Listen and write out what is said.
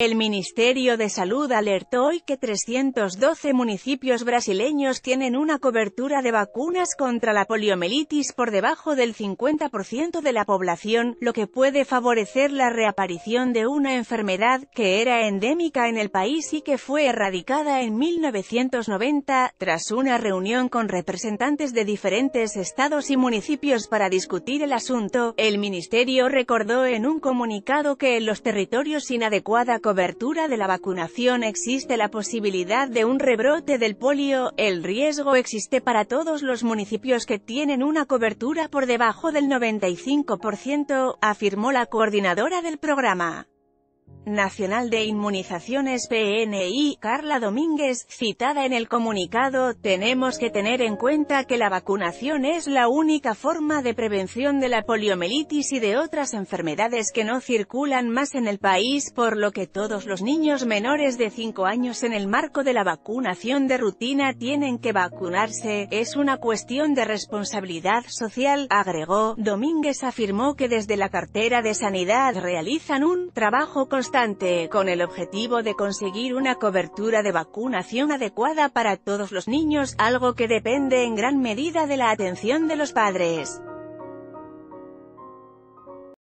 El Ministerio de Salud alertó hoy que 312 municipios brasileños tienen una cobertura de vacunas contra la poliomielitis por debajo del 50% de la población, lo que puede favorecer la reaparición de una enfermedad que era endémica en el país y que fue erradicada en 1990, tras una reunión con representantes de diferentes estados y municipios para discutir el asunto, el ministerio recordó en un comunicado que en los territorios inadecuada cobertura de la vacunación existe la posibilidad de un rebrote del polio, el riesgo existe para todos los municipios que tienen una cobertura por debajo del 95%, afirmó la coordinadora del programa. Nacional de Inmunizaciones PNI, Carla Domínguez, citada en el comunicado, tenemos que tener en cuenta que la vacunación es la única forma de prevención de la poliomielitis y de otras enfermedades que no circulan más en el país, por lo que todos los niños menores de 5 años en el marco de la vacunación de rutina tienen que vacunarse, es una cuestión de responsabilidad social, agregó. Domínguez afirmó que desde la cartera de Sanidad realizan un trabajo constante con el objetivo de conseguir una cobertura de vacunación adecuada para todos los niños, algo que depende en gran medida de la atención de los padres.